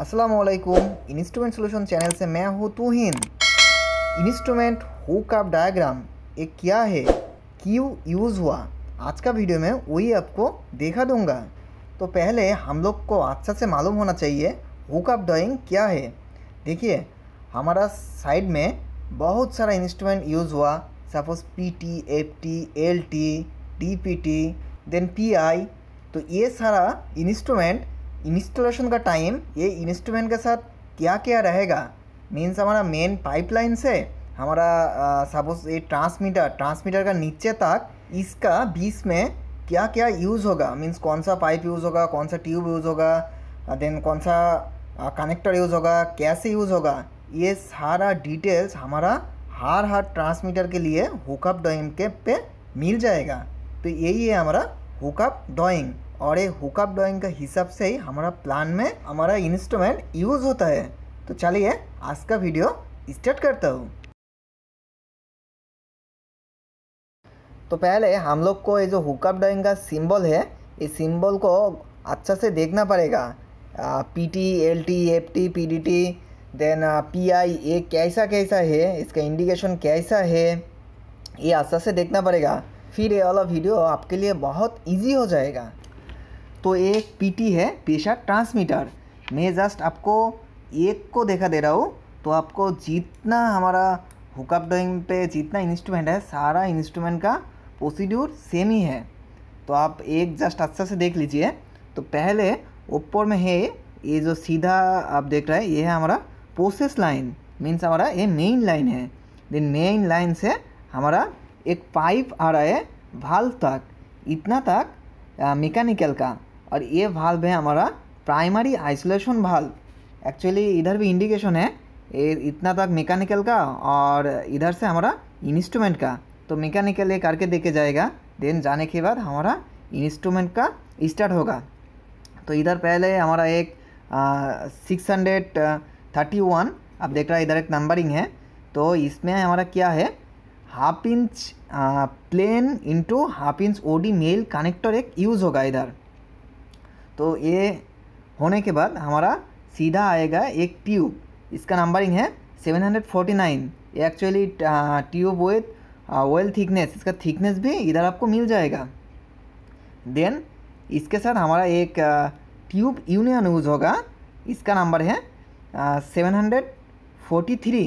असलकुम instrument solution channel से मैं हूँ Tuhin instrument hook up diagram ये क्या है क्यों यूज़ हुआ आज का वीडियो में वही आपको देखा दूंगा तो पहले हम लोग को अच्छा से मालूम होना चाहिए हुक अप ड्राइंग क्या है देखिए हमारा साइड में बहुत सारा इंस्ट्रूमेंट यूज़ हुआ suppose P T F T L T D P T then P I तो ये सारा इंस्ट्रूमेंट इंस्टॉलेशन का टाइम ये इंस्ट्रूमेंट के साथ क्या क्या रहेगा मीन्स हमारा मेन पाइपलाइन से हमारा सपोज ये ट्रांसमीटर ट्रांसमीटर का नीचे तक इसका बीच में क्या क्या यूज़ होगा मीन्स कौन सा पाइप यूज़ होगा कौन सा ट्यूब यूज़ होगा देन कौन सा कनेक्टर यूज़ होगा कैसे यूज़ होगा ये सारा डिटेल्स हमारा हर हर ट्रांसमीटर के लिए हुकअप डॉइंग के पे मिल जाएगा तो यही है हमारा हुकअप डॉइंग और ये हुकअप ड्राइंग के हिसाब से ही हमारा प्लान में हमारा इंस्ट्रूमेंट यूज़ होता है तो चलिए आज का वीडियो स्टार्ट करता हूँ तो पहले हम लोग को ये जो हुकअप ड्राइंग का सिंबल है ये सिंबल को अच्छा से देखना पड़ेगा P T L T F T P D T then P I A कैसा कैसा है इसका इंडिकेशन कैसा है ये अच्छा से देखना पड़ेगा फिर ये वाला वीडियो आपके लिए बहुत इजी हो जाएगा तो एक पीटी है पेशा ट्रांसमीटर मैं जस्ट आपको एक को देखा दे रहा हूँ तो आपको जितना हमारा हुकअप ड्राइंग पे जितना इंस्ट्रूमेंट है सारा इंस्ट्रूमेंट का प्रोसीड्यूर सेम ही है तो आप एक जस्ट अच्छा से देख लीजिए तो पहले ऊपर में है ये जो सीधा आप देख रहे हैं ये है हमारा प्रोसेस लाइन मीन्स हमारा ये मेन लाइन है देन मेन लाइन से हमारा एक पाइप आ रहा है भाल तक इतना तक मैकेनिकल का और ये वाल्व है हमारा प्राइमरी आइसोलेशन वाल्व एक्चुअली इधर भी इंडिकेशन है ये इतना तक मैकेनिकल का और इधर से हमारा इंस्ट्रूमेंट का तो मैकेनिकल ये करके देके जाएगा देन जाने के बाद हमारा इंस्ट्रूमेंट का स्टार्ट होगा तो इधर पहले हमारा एक सिक्स हंड्रेड थर्टी वन आप देख रहे हैं इधर एक नंबरिंग है तो इसमें हमारा क्या है half inch plain into half inch OD male connector एक यूज़ होगा इधर तो ये होने के बाद हमारा सीधा आएगा एक ट्यूब इसका नंबरिंग है 749 ये actually tube with wall thickness इसका थिकनेस भी इधर आपको मिल जाएगा देन इसके साथ हमारा एक ट्यूब यूनियन यूज़ होगा इसका नंबर है seven hundred forty three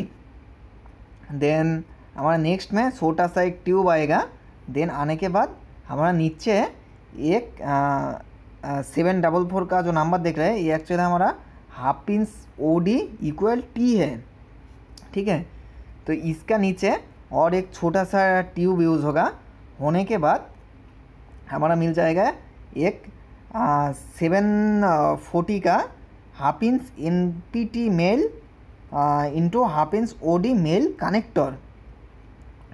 then हमारा नेक्स्ट में छोटा सा एक ट्यूब आएगा देन आने के बाद हमारा नीचे एक सेवन डबल फोर का जो नंबर देख रहे हैं ये एक्चुअली हमारा half pins O D equal T है ठीक है तो इसका नीचे और एक छोटा सा ट्यूब यूज़ होगा होने के बाद हमारा मिल जाएगा एक सेवन फोर्टी का half inch N P T male into half inch O D male connector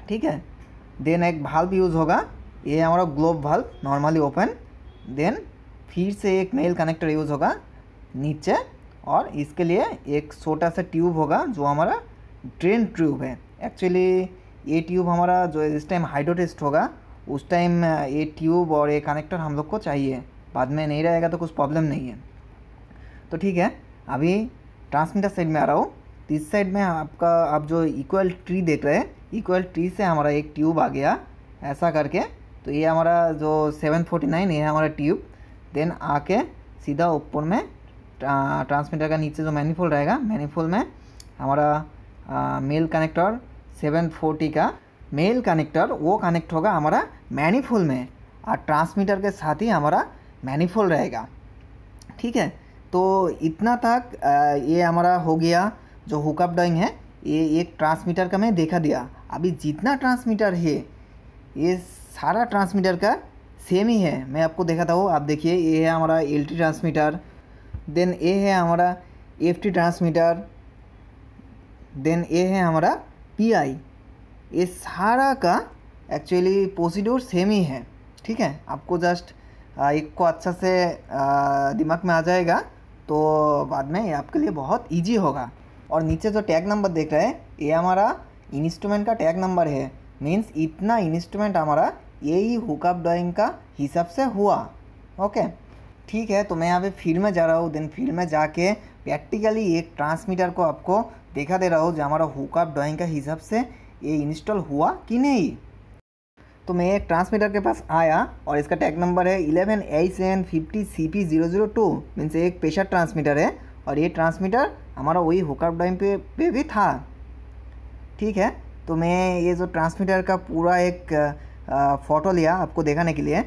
ठीक है देन एक भाल्व यूज़ होगा ये हमारा globe valve normally open then फिर से एक मेल कनेक्टर यूज़ होगा नीचे और इसके लिए एक छोटा सा ट्यूब होगा जो हमारा ड्रेन ट्यूब है एक्चुअली ये ट्यूब हमारा जो इस टाइम हाइड्रो टेस्ट होगा उस टाइम ये ट्यूब और ये कनेक्टर हम लोग को चाहिए बाद में नहीं रहेगा तो कुछ प्रॉब्लम नहीं है तो ठीक है अभी ट्रांसमीटर साइड में आ रहा हूँ तो इस साइड में आपका आप जो इक्वल ट्री देख रहे हैं इक्वल ट्री से हमारा एक ट्यूब आ गया ऐसा करके तो ये हमारा जो सेवन फोर्टी नाइन ये हमारा ट्यूब देन आके सीधा ऊपर में ट्रांसमीटर का नीचे जो मैनीफोल रहेगा मैनीफोल में हमारा मेल कनेक्टर 740 का मेल कनेक्टर वो कनेक्ट होगा हमारा मैनीफोल में और ट्रांसमीटर के साथ ही हमारा मैनीफोल रहेगा ठीक है तो इतना तक ये हमारा हो गया जो हुकअप डाइंग है ये एक ट्रांसमीटर का मैं देखा दिया अभी जितना ट्रांसमीटर है ये सारा ट्रांसमीटर का सेम ही है मैं आपको देखाता हूँ आप देखिए ये है हमारा एल ट्रांसमीटर देन ए है हमारा एफ ट्रांसमीटर देन ए है हमारा पी ये सारा का एक्चुअली प्रोसीड्योर सेम ही है ठीक है आपको जस्ट एक को अच्छा से दिमाग में आ जाएगा तो बाद में ये आपके लिए बहुत इजी होगा और नीचे जो टैग नंबर देख रहे हैं ये हमारा इंस्ट्रूमेंट का टैग नंबर है मीन्स इतना इंस्ट्रूमेंट हमारा यही हुकअप ड्राइंग का हिसाब से हुआ ओके ठीक है तो मैं यहाँ पे फील्ड में जा रहा हूँ देन फील्ड में जाके प्रैक्टिकली एक ट्रांसमीटर को आपको देखा दे रहा हूँ जो हमारा हुकअप ड्राइंग का हिसाब से ये इंस्टॉल हुआ कि नहीं तो मैं एक ट्रांसमीटर के पास आया और इसका टैग नंबर है eleven H N fifty C P zero zero two means एक प्रेशर ट्रांसमीटर है और ये ट्रांसमीटर हमारा वही हुकअप ड्राइंग पे पे भी था ठीक है तो मैं ये जो ट्रांसमीटर का पूरा एक फ़ोटो लिया आपको दिखाने के लिए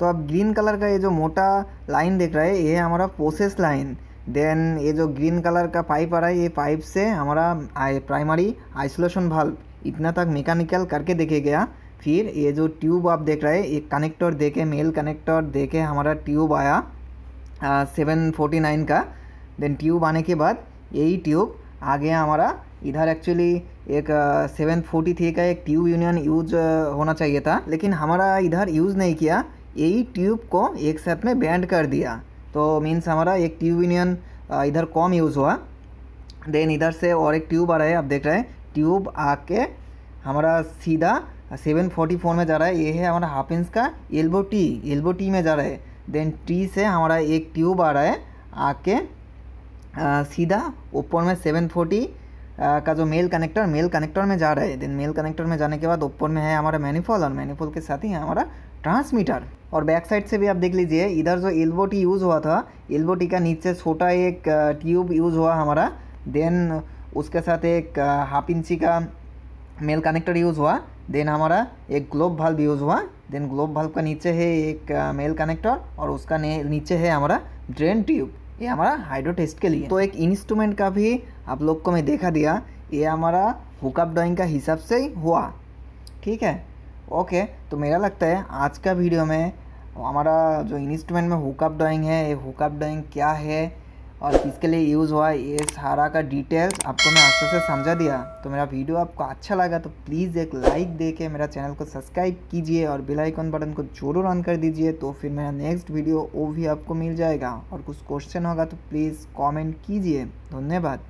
तो अब ग्रीन कलर का ये जो मोटा लाइन देख रहा है ये हमारा प्रोसेस लाइन देन ये जो ग्रीन कलर का पाइप आ रहा है ये पाइप से हमारा आई, प्राइमरी आइसोलेशन वाल्व इतना तक मेकानिकल करके देखे गया फिर ये जो ट्यूब आप देख रहे हैं एक कनेक्टर के मेल कनेक्टर के हमारा ट्यूब आया सेवन फोर्टी नाइन का देन ट्यूब आने के बाद यही ट्यूब आ गया हमारा इधर एक्चुअली एक सेवन फोर्टी थ्री का एक ट्यूब यूनियन यूज होना चाहिए था लेकिन हमारा इधर यूज़ नहीं किया यही ट्यूब को एक साथ में बैंड कर दिया तो मीन्स हमारा एक ट्यूब यूनियन uh, इधर कम यूज़ हुआ देन इधर से और एक ट्यूब आ रहा है आप देख रहे हैं ट्यूब आके हमारा सीधा सेवन फोर्टी फोर में जा रहा है ये है हमारा हाफ इंच का एल्बो टी एल्बो टी में जा रहा है देन टी से हमारा एक ट्यूब आ रहा है आके आ, uh, सीधा ऊपर में सेवन फोर्टी का जो मेल कनेक्टर मेल कनेक्टर में जा रहा है देन मेल कनेक्टर में जाने के बाद ऊपर में है हमारा मैनीफॉल और मैनीफॉल के साथ ही है हमारा ट्रांसमीटर और बैक साइड से भी आप देख लीजिए इधर जो एल्बो टी यूज़ हुआ था एल्बो टी का नीचे छोटा एक ट्यूब यूज़ हुआ हमारा देन उसके साथ एक हाफ इंची का मेल कनेक्टर यूज़ हुआ देन हमारा एक ग्लोब भल्ब यूज़ हुआ देन ग्लोब भल्ब का नीचे है एक मेल कनेक्टर और उसका नीचे है हमारा ड्रेन ट्यूब ये हमारा हाइड्रो टेस्ट के लिए तो एक इंस्ट्रूमेंट का भी आप लोग को मैं देखा दिया ये हमारा हुकअप ड्राइंग का हिसाब से ही हुआ ठीक है ओके तो मेरा लगता है आज का वीडियो में हमारा जो इंस्ट्रूमेंट में हुकअप ड्राइंग है ये हुकअप ड्राइंग क्या है और किसके लिए यूज़ हुआ ये सारा का डिटेल्स आपको मैं अच्छे से समझा दिया तो मेरा वीडियो आपको अच्छा लगा तो प्लीज़ एक लाइक दे के मेरा चैनल को सब्सक्राइब कीजिए और बेल बटन को जरूर ऑन कर दीजिए तो फिर मेरा नेक्स्ट वीडियो वो भी आपको मिल जाएगा और कुछ क्वेश्चन होगा तो प्लीज़ कॉमेंट कीजिए धन्यवाद